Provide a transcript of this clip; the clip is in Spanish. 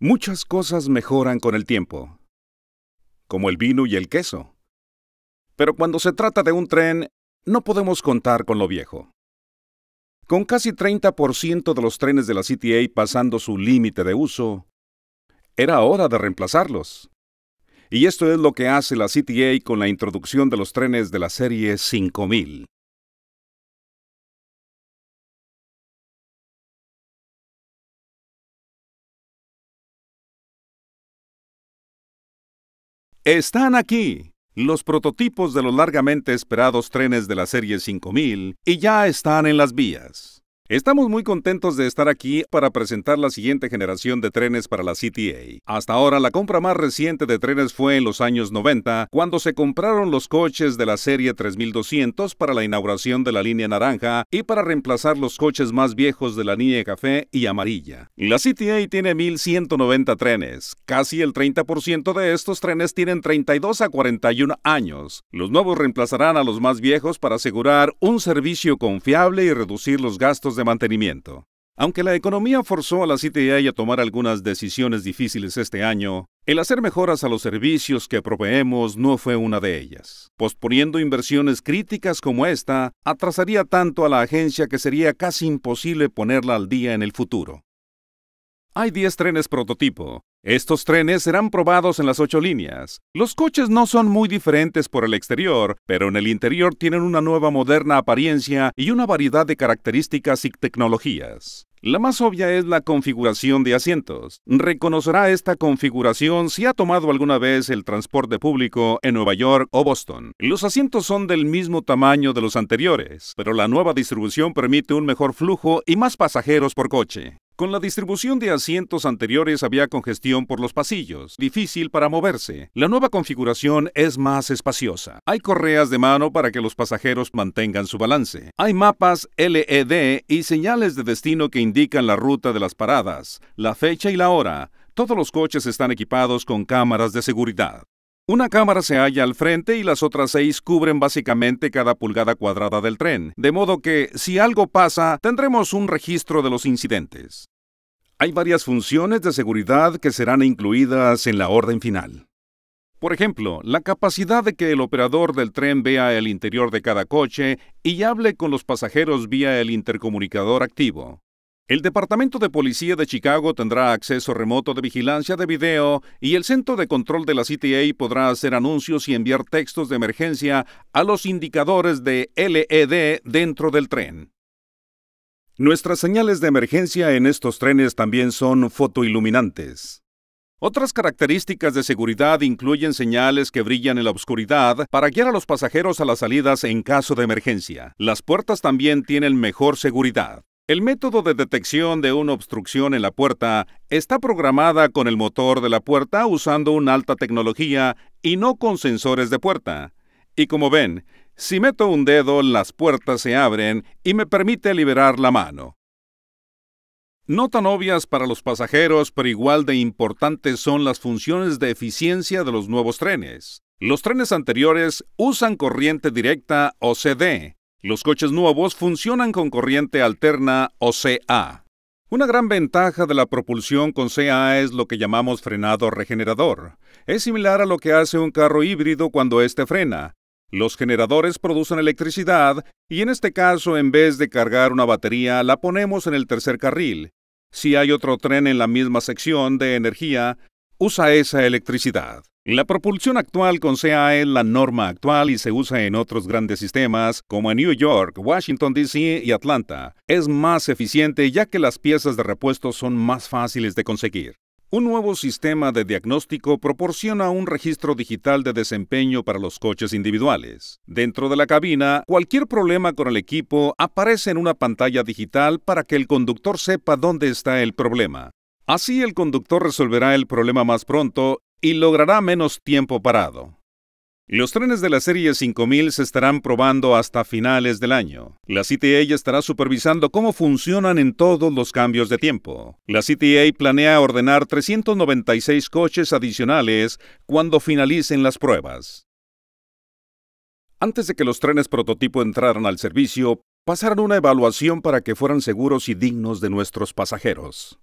Muchas cosas mejoran con el tiempo, como el vino y el queso. Pero cuando se trata de un tren, no podemos contar con lo viejo. Con casi 30% de los trenes de la CTA pasando su límite de uso, era hora de reemplazarlos. Y esto es lo que hace la CTA con la introducción de los trenes de la serie 5000. Están aquí los prototipos de los largamente esperados trenes de la serie 5000 y ya están en las vías. Estamos muy contentos de estar aquí para presentar la siguiente generación de trenes para la CTA. Hasta ahora, la compra más reciente de trenes fue en los años 90, cuando se compraron los coches de la serie 3200 para la inauguración de la línea naranja y para reemplazar los coches más viejos de la línea café y amarilla. La CTA tiene 1190 trenes. Casi el 30% de estos trenes tienen 32 a 41 años. Los nuevos reemplazarán a los más viejos para asegurar un servicio confiable y reducir los gastos de mantenimiento. Aunque la economía forzó a la CTI a tomar algunas decisiones difíciles este año, el hacer mejoras a los servicios que proveemos no fue una de ellas. Posponiendo inversiones críticas como esta, atrasaría tanto a la agencia que sería casi imposible ponerla al día en el futuro. Hay 10 trenes prototipo. Estos trenes serán probados en las 8 líneas. Los coches no son muy diferentes por el exterior, pero en el interior tienen una nueva moderna apariencia y una variedad de características y tecnologías. La más obvia es la configuración de asientos. Reconocerá esta configuración si ha tomado alguna vez el transporte público en Nueva York o Boston. Los asientos son del mismo tamaño de los anteriores, pero la nueva distribución permite un mejor flujo y más pasajeros por coche. Con la distribución de asientos anteriores había congestión por los pasillos, difícil para moverse. La nueva configuración es más espaciosa. Hay correas de mano para que los pasajeros mantengan su balance. Hay mapas LED y señales de destino que indican la ruta de las paradas, la fecha y la hora. Todos los coches están equipados con cámaras de seguridad. Una cámara se halla al frente y las otras seis cubren básicamente cada pulgada cuadrada del tren, de modo que, si algo pasa, tendremos un registro de los incidentes. Hay varias funciones de seguridad que serán incluidas en la orden final. Por ejemplo, la capacidad de que el operador del tren vea el interior de cada coche y hable con los pasajeros vía el intercomunicador activo. El Departamento de Policía de Chicago tendrá acceso remoto de vigilancia de video y el Centro de Control de la CTA podrá hacer anuncios y enviar textos de emergencia a los indicadores de LED dentro del tren. Nuestras señales de emergencia en estos trenes también son fotoiluminantes. Otras características de seguridad incluyen señales que brillan en la oscuridad para guiar a los pasajeros a las salidas en caso de emergencia. Las puertas también tienen mejor seguridad. El método de detección de una obstrucción en la puerta está programada con el motor de la puerta usando una alta tecnología y no con sensores de puerta. Y como ven, si meto un dedo, las puertas se abren y me permite liberar la mano. No tan obvias para los pasajeros, pero igual de importantes son las funciones de eficiencia de los nuevos trenes. Los trenes anteriores usan corriente directa o CD. Los coches nuevos funcionan con corriente alterna o CA. Una gran ventaja de la propulsión con CA es lo que llamamos frenado regenerador. Es similar a lo que hace un carro híbrido cuando éste frena, los generadores producen electricidad y en este caso en vez de cargar una batería la ponemos en el tercer carril. Si hay otro tren en la misma sección de energía, usa esa electricidad. La propulsión actual con CA e es la norma actual y se usa en otros grandes sistemas como en New York, Washington DC y Atlanta. Es más eficiente ya que las piezas de repuesto son más fáciles de conseguir. Un nuevo sistema de diagnóstico proporciona un registro digital de desempeño para los coches individuales. Dentro de la cabina, cualquier problema con el equipo aparece en una pantalla digital para que el conductor sepa dónde está el problema. Así el conductor resolverá el problema más pronto y logrará menos tiempo parado. Los trenes de la serie 5000 se estarán probando hasta finales del año. La CTA estará supervisando cómo funcionan en todos los cambios de tiempo. La CTA planea ordenar 396 coches adicionales cuando finalicen las pruebas. Antes de que los trenes prototipo entraran al servicio, pasaron una evaluación para que fueran seguros y dignos de nuestros pasajeros.